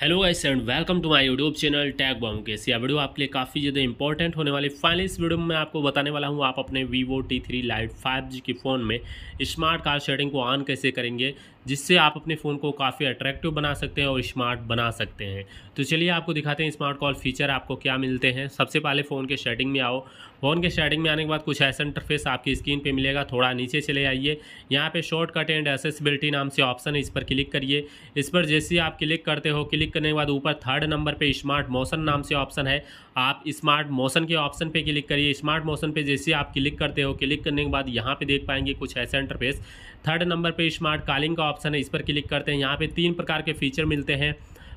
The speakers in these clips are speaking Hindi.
hello guys and welcome to my YouTube channel tag bomb case यह वीडियो आपके लिए काफ़ी ज़्यादा इंपॉर्टेंट होने वाली फाइनली इस वीडियो में मैं आपको बताने वाला हूं आप अपने Vivo T three lite five G के फ़ोन में स्मार्ट कार शेडिंग को ऑन कैसे करेंगे जिससे आप अपने फ़ोन को काफ़ी अट्रैक्टिव बना सकते हैं और स्मार्ट बना सकते हैं तो चलिए आपको दिखाते हैं स्मार्ट कॉल फीचर आपको क्या मिलते हैं सबसे पहले फ़ोन के शेडिंग में आओ फ़ोन के शेडिंग में आने के बाद कुछ ऐसा इंटरफेस आपकी स्क्रीन पे मिलेगा थोड़ा नीचे चले आइए यहाँ पे शॉर्टकट एंड एसेसिबिलिटी नाम से ऑप्शन है इस पर क्लिक करिए इस पर जैसे आप क्लिक करते हो क्लिक करने के बाद ऊपर थर्ड नंबर पर स्मार्ट मोशन नाम से ऑप्शन है आप स्मार्ट मोशन के ऑप्शन पर क्लिक करिए स्मार्ट मोशन पर जैसे आप क्लिक करते हो क्लिक करने के बाद यहाँ पर देख पाएंगे कुछ ऐसा इंटरफेस थर्ड नंबर पर स्मार्ट कॉलिंग का ऑप्शन है इस पर क्लिक करते हैं यहाँ पे तीन प्रकार के फीचर मिलते हैं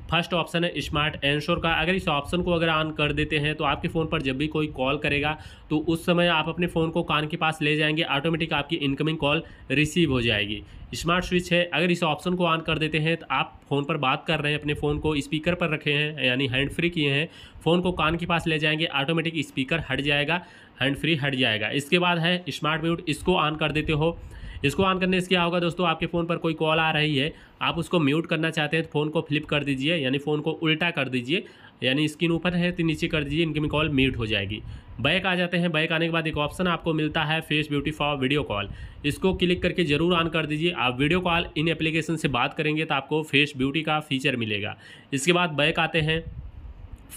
फर्स्ट ऑप्शन है स्मार्ट एंश्योर का अगर इस ऑप्शन को अगर ऑन कर देते हैं तो आपके फ़ोन पर जब भी कोई कॉल करेगा तो उस समय आप अपने फ़ोन को कान के पास ले जाएंगे ऑटोमेटिक आपकी इनकमिंग कॉल रिसीव हो जाएगी स्मार्ट स्विच है अगर इस ऑप्शन को ऑन कर देते हैं तो आप फ़ोन पर बात कर रहे हैं अपने फ़ोन को स्पीकर पर रखे हैं यानी हैंड फ्री किए हैं फ़ोन को कान के पास ले जाएंगे ऑटोमेटिक स्पीकर हट जाएगा हैंड फ्री हट जाएगा इसके बाद है स्मार्ट म्यूट इसको ऑन कर देते हो इसको ऑन करने से क्या होगा दोस्तों आपके फ़ोन पर कोई कॉल आ रही है आप उसको म्यूट करना चाहते हैं तो फ़ोन को फ्लिप कर दीजिए यानी फ़ोन को उल्टा कर दीजिए यानी स्क्रीन ऊपर है तो नीचे कर दीजिए इनकी कॉल म्यूट हो जाएगी बैक आ जाते हैं बैक आने के बाद एक ऑप्शन आपको मिलता है face beauty for video call इसको क्लिक करके ज़रूर ऑन कर दीजिए आप वीडियो कॉल इन एप्लीकेशन से बात करेंगे तो आपको फेस ब्यूटी का फीचर मिलेगा इसके बाद बैक आते हैं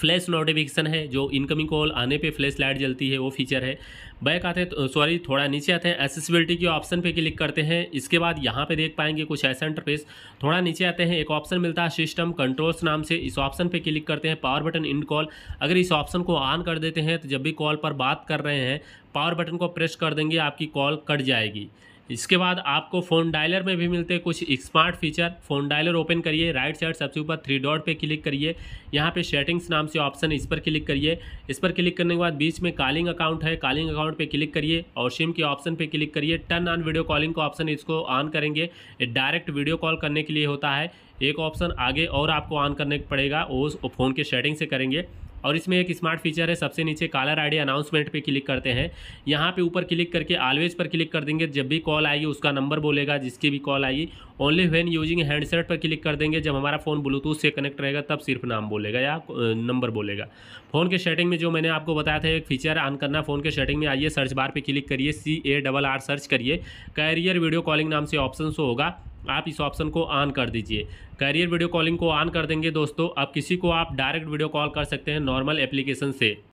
फ्लैश नोटिफिकेशन है जो इनकमिंग कॉल आने पे फ्लैश लाइट जलती है वो फीचर है बैक आते हैं तो, सॉरी थोड़ा नीचे आते हैं एसेसिबिलिटी के ऑप्शन पे क्लिक करते हैं इसके बाद यहाँ पे देख पाएंगे कुछ ऐसा इंटरफेस थोड़ा नीचे आते हैं एक ऑप्शन मिलता है सिस्टम कंट्रोल्स नाम से इस ऑप्शन पर क्लिक करते हैं पावर बटन इन कॉल अगर इस ऑप्शन को ऑन कर देते हैं तो जब भी कॉल पर बात कर रहे हैं पावर बटन को प्रेस कर देंगे आपकी कॉल कट जाएगी इसके बाद आपको फ़ोन डायलर में भी मिलते हैं कुछ smart feature phone dialer open करिए राइट साइड सबसे ऊपर थ्री डॉट पे क्लिक करिए यहाँ पे सेटिंग्स नाम से ऑप्शन इस पर क्लिक करिए इस पर क्लिक करने के बाद बीच में कॉलिंग अकाउंट है कॉलिंग अकाउंट पे क्लिक करिए और सिम के ऑप्शन पे क्लिक करिए टर्न ऑन वीडियो कॉलिंग का ऑप्शन इसको ऑन करेंगे डायरेक्ट वीडियो कॉल करने के लिए होता है एक ऑप्शन आगे और आपको ऑन करने पड़ेगा वो फ़ोन के सेटिंग से करेंगे और इसमें एक स्मार्ट फीचर है सबसे नीचे कॉलर आईडी अनाउंसमेंट पे क्लिक करते हैं यहाँ पे ऊपर क्लिक करके ऑलवेज पर क्लिक कर देंगे जब भी कॉल आएगी उसका नंबर बोलेगा जिसकी भी कॉल आएगी ओनली व्हेन यूजिंग हैंडसेट पर क्लिक कर देंगे जब हमारा फ़ोन ब्लूटूथ से कनेक्ट रहेगा तब सिर्फ नाम बोलेगा या नंबर बोलेगा फ़ोन के सेटिंग में जो मैंने आपको बताया था एक फीचर ऑन करना फ़ोन के सेटिंग में आइए सर्च बार पर क्लिक करिए C A double R search करिए कैरियर वीडियो कॉलिंग नाम से ऑप्शन शो होगा आप इस ऑप्शन को ऑन कर दीजिए कैरियर वीडियो कॉलिंग को ऑन कर देंगे दोस्तों अब किसी को आप डायरेक्ट वीडियो कॉल कर सकते हैं नॉर्मल एप्लीकेशन से